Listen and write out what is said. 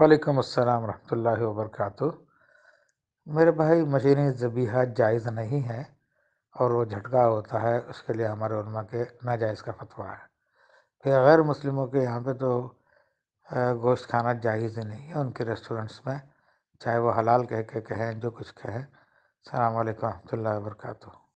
वालेकुम अस्सलाम रहमतुल्लाहि व मेरे भाई मशीनी ज़बीहा जायज़ नहीं है और वो झटका होता है उसके लिए हमारे उलमा के नाजायज़ का फतवा है फिर गैर मुस्लिमों के यहाँ पे तो गोश्त खाना जायज़ ही नहीं है उनके रेस्टोरेंट्स में चाहे वो हलाल कह के कहें जो कुछ कहें अलैक्म वरहमल वर्का